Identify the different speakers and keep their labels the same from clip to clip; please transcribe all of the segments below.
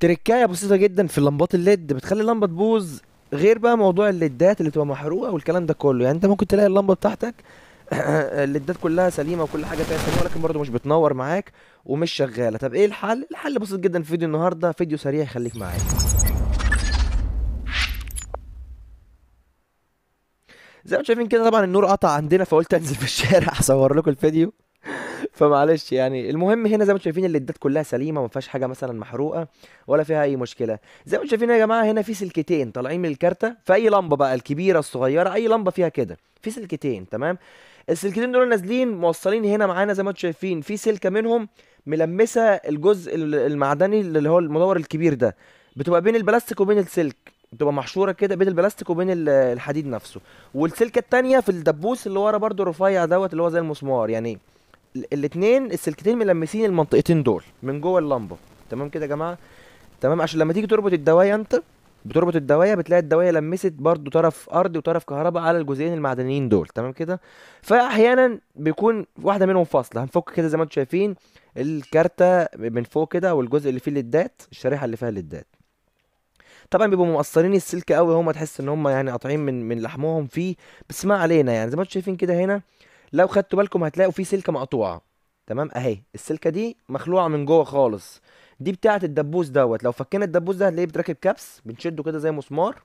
Speaker 1: تركايه بسيطه جدا في لمبات الليد بتخلي اللمبه تبوظ غير بقى موضوع الليدات اللي تبقى محروقه والكلام ده كله يعني انت ممكن تلاقي اللمبه بتاعتك الليدات كلها سليمه وكل حاجه فيها سليمه ولكن برضه مش بتنور معاك ومش شغاله طب ايه الحل الحل بسيط جدا في فيديو النهارده فيديو سريع خليك معايا زي ما شايفين كده طبعا النور قطع عندنا فقلت انزل في الشارع اصور لكم الفيديو فمعلش يعني المهم هنا زي ما انتم شايفين الليدات كلها سليمه ما فيهاش حاجه مثلا محروقه ولا فيها اي مشكله زي ما انتم شايفين يا جماعه هنا في سلكتين طالعين من الكارته في اي لمبه بقى الكبيره الصغيره اي لمبه فيها كده في سلكتين تمام السلكتين دول نازلين موصلين هنا معانا زي ما انتم شايفين في سلكه منهم ملمسه الجزء المعدني اللي هو المدور الكبير ده بتبقى بين البلاستيك وبين السلك بتبقى محشوره كده بين البلاستيك وبين الحديد نفسه والسلكه الثانيه في الدبوس اللي ورا برده رفيع دوت اللي هو زي المسمار يعني الاثنين السلكتين ملمسين المنطقتين دول من جوه اللمبه تمام كده يا جماعه تمام عشان لما تيجي تربط الدوايه انت بتربط الدوايه بتلاقي الدوايه لمست برضو طرف ارض وطرف كهرباء على الجزئين المعدنيين دول تمام كده فاحيانا بيكون واحده منهم فاصله هنفك كده زي ما انتم شايفين الكارته من فوق كده والجزء اللي فيه الليدات الشريحه اللي فيها الليدات طبعا بيبقوا مقصرين السلك قوي هما تحس ان هما يعني قاطعين من من لحمهم فيه بس ما علينا يعني زي ما انتم شايفين كده هنا لو خدتوا بالكم هتلاقوا في سلكه مقطوعه تمام اهي السلكه دي مخلوعه من جوه خالص دي بتاعه الدبوس دوت لو فكينا الدبوس ده هنلاقيه بتركب كبس بنشده كده زي مسمار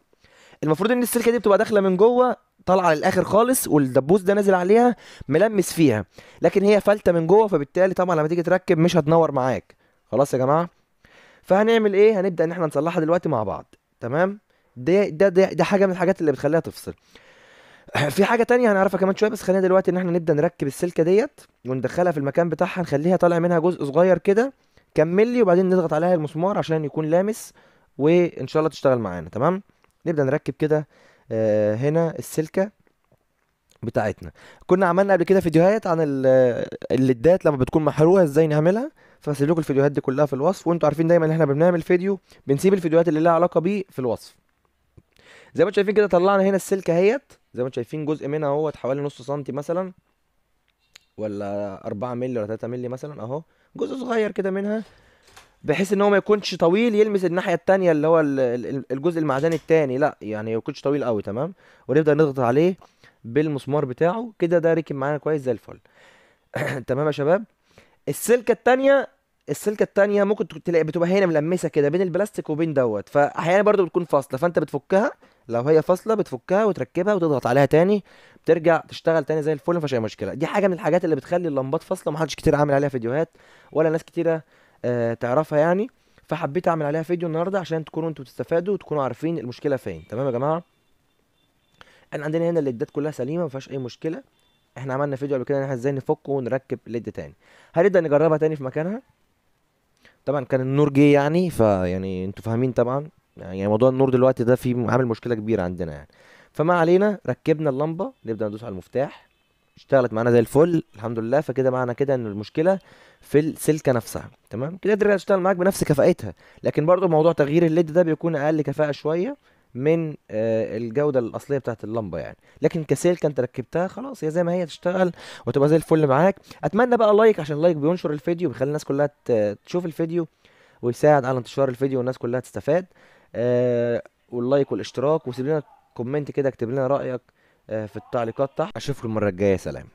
Speaker 1: المفروض ان السلكه دي بتبقى داخله من جوه طالعه للاخر خالص والدبوس ده نازل عليها ملمس فيها لكن هي فلته من جوه فبالتالي طبعا لما تيجي تركب مش هتنور معاك خلاص يا جماعه فهنعمل ايه هنبدا ان احنا نصلحها دلوقتي مع بعض تمام ده ده, ده حاجه من الحاجات اللي بتخليها تفصل في حاجه تانية هنعرفها كمان شويه بس خلينا دلوقتي ان احنا نبدا نركب السلكه ديت وندخلها في المكان بتاعها نخليها طالع منها جزء صغير كده كمل لي وبعدين نضغط عليها المسمار عشان يكون لامس وان شاء الله تشتغل معانا تمام نبدا نركب كده آه، هنا السلكه بتاعتنا كنا عملنا قبل كده فيديوهات عن آه، الليدات لما بتكون محروقه ازاي نعملها فهسيب لكم الفيديوهات دي كلها في الوصف وانتم عارفين دايما ان احنا بنعمل فيديو بنسيب الفيديوهات اللي لها علاقه بيه في الوصف زي ما انتم شايفين كده طلعنا هنا السلكه اهيت زي ما انتم شايفين جزء منها اهوت حوالي نص سنتي مثلا ولا 4 مللي ولا 3 مللي مثلا اهو جزء صغير كده منها بحيث ان هو ما يكونش طويل يلمس الناحيه التانية اللي هو الجزء المعدني التاني لا يعني ما يكونش طويل قوي تمام ونبدا نضغط عليه بالمسمار بتاعه كده ده ركب معانا كويس زي الفل تمام يا شباب السلكه التانية السلكه التانية ممكن تلاقي بتبقى هنا ملمسه كده بين البلاستيك وبين دوت فاحيانا برضو بتكون فاصله فانت بتفكها لو هي فاصله بتفكها وتركبها وتضغط عليها تاني بترجع تشتغل تاني زي الفل مفيش اي مشكله دي حاجه من الحاجات اللي بتخلي اللمبات فاصله محدش كتير عامل عليها فيديوهات ولا ناس كتيره آه، تعرفها يعني فحبيت اعمل عليها فيديو النهارده عشان تكونوا انتوا بتستفادوا وتكونوا عارفين المشكله فين تمام يا جماعه احنا عندنا هنا الليدات كلها سليمه مفيهاش اي مشكله احنا عملنا فيديو قبل كده ان احنا ازاي نفك ونركب ليد تاني هنبدا نجربها تاني في مكانها طبعا كان النور جه يعني فيعني انتوا فاهمين طبعا يعني موضوع النور دلوقتي ده فيه عامل مشكله كبيره عندنا يعني فما علينا ركبنا اللمبه نبدا ندوس على المفتاح اشتغلت معانا زي الفل الحمد لله فكده معنى كده ان المشكله في السلكه نفسها تمام كده قدرت اشتغل معاك بنفس كفاءتها لكن برضو موضوع تغيير الليد ده بيكون اقل كفاءه شويه من آه، الجوده الاصليه بتاعه اللمبه يعني لكن كسلكه انت ركبتها خلاص هي زي ما هي تشتغل وتبقى زي الفل معاك اتمنى بقى لايك عشان اللايك بينشر الفيديو بيخلي الناس كلها تشوف الفيديو ويساعد على انتشار الفيديو والناس كلها تستفاد آه واللايك والاشتراك وسيب لنا كومنت كده اكتب لنا رايك آه في التعليقات تحت اشوفكم المره الجايه سلام